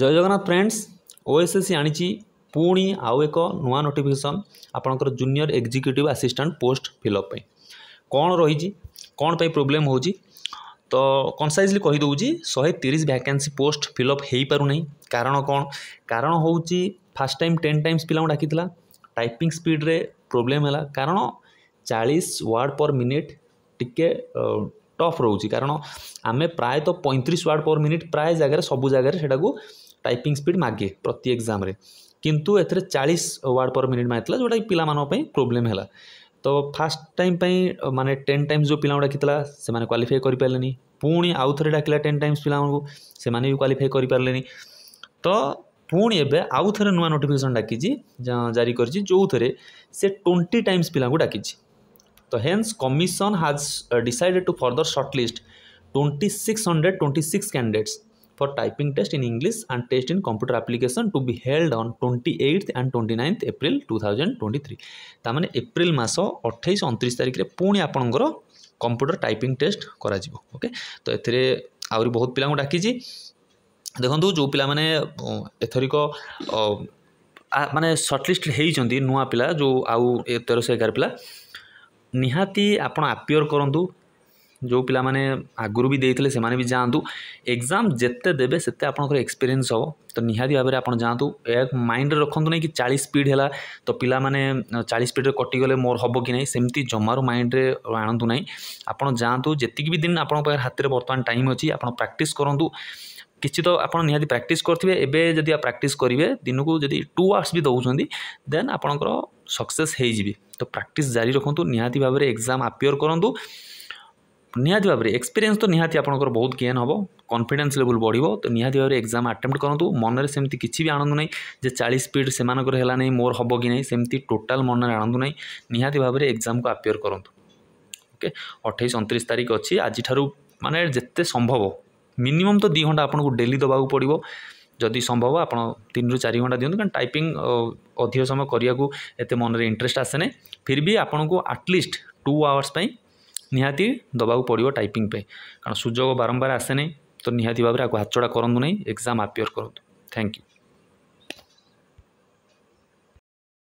ଜୟ Jagannath friends OSSC ଆଣିଛି ପୁଣି ଆଉ ଏକ ନୂଆ ନୋଟିଫିକେସନ୍ ଆପଣଙ୍କର junior executive assistant post fill up ପାଇଁ କ'ଣ ରହିଛି କ'ଣ ପାଇଁ ପ୍ରୋବ୍ଲେମ୍ ହେଉଛି ତ କନସାଇଜଲି କହିଦେଉଛି ଶହେ ତିରିଶ ଭ୍ୟାକାନ୍ସି ପୋଷ୍ଟ ଫିଲ୍ଅପ୍ ହୋଇପାରୁନାହିଁ କାରଣ କ'ଣ କାରଣ ହେଉଛି ଫାର୍ଷ୍ଟ ଟାଇମ୍ ଟେନ୍ ଟାଇମ୍ସ ପିଲାଙ୍କୁ ଡାକିଥିଲା ଟାଇପିଂ ସ୍ପିଡ଼ରେ ପ୍ରୋବ୍ଲେମ୍ ହେଲା କାରଣ ଚାଳିଶ ୱାର୍ଡ଼ ପର୍ ମିନିଟ୍ ଟିକେ ଟଫ୍ ରହୁଛି କାରଣ ଆମେ ପ୍ରାୟତଃ ପଇଁତିରିଶ ୱାର୍ଡ଼ ପର୍ ମିନିଟ୍ ପ୍ରାୟ ଜାଗାରେ ସବୁ ଜାଗାରେ ସେଟାକୁ ଟାଇପିଂ ସ୍ପିଡ଼୍ ମାଗେ ପ୍ରତି ଏକ୍ଜାମ୍ରେ କିନ୍ତୁ ଏଥିରେ ଚାଳିଶ ୱାର୍ଡ଼ ପର୍ ମିନିଟ୍ ମାଗିଥିଲା ଯେଉଁଟାକି ପିଲାମାନଙ୍କ ପାଇଁ ପ୍ରୋବ୍ଲେମ୍ ହେଲା ତ ଫାର୍ଷ୍ଟ ଟାଇମ୍ ପାଇଁ ମାନେ ଟେନ୍ ଟାଇମ୍ସ ଯେଉଁ ପିଲାଙ୍କୁ ଡାକିଥିଲା ସେମାନେ କ୍ୱାଲିଫାଏ କରିପାରିଲେନି ପୁଣି ଆଉ ଥରେ ଡାକିଲା ଟେନ୍ ଟାଇମ୍ସ ପିଲାମାନଙ୍କୁ ସେମାନେ ବି କ୍ୱାଲିଫାଏ କରିପାରିଲେନି ତ ପୁଣି ଏବେ ଆଉ ଥରେ ନୂଆ ନୋଟିଫିକେସନ୍ ଡାକିଛି ଜାରି କରିଛି ଯେଉଁଥିରେ ସେ ଟ୍ୱେଣ୍ଟି ଟାଇମ୍ସ ପିଲାଙ୍କୁ ଡାକିଛି ତ hence commission has decided to further short list twenty six hundred twenty six candidates for typing test in English and test in computer application to be held on 28th and 29th April 2023 তার April মাস 28 29 তারিখে পুনি আপনার computer typing test করা যাব ওকে তো এতে আহরি বহুত পিলা ডাকিছি দেখন্তু যে পিলা মানে এথরিক মানে সর্টলিষ্ট হয়েছেন নূয়া পিলা যে আউ তেরশ এগার পিলা নিহাতি আপনার আপিয়র করতু ଯେଉଁ ପିଲାମାନେ ଆଗରୁ ବି ଦେଇଥିଲେ ସେମାନେ ବି ଯାଆନ୍ତୁ ଏକ୍ଜାମ୍ ଯେତେ ଦେବେ ସେତେ ଆପଣଙ୍କର ଏକ୍ସପିରିଏନ୍ସ ହେବ ତ ନିହାତି ଭାବରେ ଆପଣ ଯାଆନ୍ତୁ ଏହା ମାଇଣ୍ଡରେ ରଖନ୍ତୁ ନାହିଁ କି ଚାଳିଶ ସ୍ପିଡ଼୍ ହେଲା ତ ପିଲାମାନେ ଚାଳିଶ ସ୍ପିଡ଼୍ରେ କଟିଗଲେ ମୋର ହେବ କି ନାହିଁ ସେମିତି ଜମାରୁ ମାଇଣ୍ଡରେ ଆଣନ୍ତୁ ନାହିଁ ଆପଣ ଯାଆନ୍ତୁ ଯେତିକି ବି ଦିନ ଆପଣଙ୍କ ପାଖରେ ହାତରେ ବର୍ତ୍ତମାନ ଟାଇମ୍ ଅଛି ଆପଣ ପ୍ରାକ୍ଟିସ୍ କରନ୍ତୁ କିଛି ତ ଆପଣ ନିହାତି ପ୍ରାକ୍ଟିସ୍ କରିଥିବେ ଏବେ ଯଦି ପ୍ରାକ୍ଟିସ୍ କରିବେ ଦିନକୁ ଯଦି ଟୁ ଆୱାର୍ସ ବି ଦେଉଛନ୍ତି ଦେନ୍ ଆପଣଙ୍କର ସକ୍ସେସ୍ ହୋଇଯିବେ ତ ପ୍ରାକ୍ଟିସ୍ ଜାରି ରଖନ୍ତୁ ନିହାତି ଭାବରେ ଏକ୍ଜାମ୍ ଆପିୟର୍ କରନ୍ତୁ ନିହାତି ଭାବରେ ଏକ୍ସପିରିଏନ୍ସ ତ ନିହାତି ଆପଣଙ୍କର ବହୁତ ଗେନ୍ ହେବ କନଫିଡେନ୍ସ ଲେବୁଲ୍ ବଢ଼ିବ ତ ନିହାତି ଭାବରେ ଏକ୍ଜାମ୍ ଆଟେମ୍ପ୍ଟ କରନ୍ତୁ ମନରେ ସେମିତି କିଛି ବି ଆଣନ୍ତୁ ନାହିଁ ଯେ ଚାଳିଶ ସ୍ପିଡ୍ ସେମାନଙ୍କର ହେଲା ନାହିଁ ମୋର ହେବ କି ନାହିଁ ସେମିତି ଟୋଟାଲ୍ ମନରେ ଆଣନ୍ତୁ ନାହିଁ ନିହାତି ଭାବରେ ଏକ୍ଜାମ୍କୁ ଆପିୟର କରନ୍ତୁ ଓକେ ଅଠେଇଶ ଅଣତିରିଶ ତାରିଖ ଅଛି ଆଜିଠାରୁ ମାନେ ଯେତେ ସମ୍ଭବ ମିନିମମ୍ ତ ଦୁଇ ଘଣ୍ଟା ଆପଣଙ୍କୁ ଡେଲି ଦେବାକୁ ପଡ଼ିବ ଯଦି ସମ୍ଭବ ଆପଣ ତିନିରୁ ଚାରି ଘଣ୍ଟା ଦିଅନ୍ତୁ କାରଣ ଟାଇପିଂ ଅଧିକ ସମୟ କରିବାକୁ ଏତେ ମନରେ ଇଣ୍ଟରେଷ୍ଟ ଆସେନି ଫିର୍ ବି ଆପଣଙ୍କୁ ଆଟଲିଷ୍ଟ ଟୁ ଆୱାର୍ସ ପାଇଁ ନିହାତି ଦେବାକୁ ପଡ଼ିବ ଟାଇପିଂ ପାଇଁ କାରଣ ସୁଯୋଗ ବାରମ୍ବାର ଆସେ ନାହିଁ ତ ନିହାତି ଭାବରେ ଆକୁ ହାତଛଡ଼ା କରନ୍ତୁ ନାହିଁ ଏକ୍ଜାମ୍ ଆପିୟର କରନ୍ତୁ ଥ୍ୟାଙ୍କ ୟୁ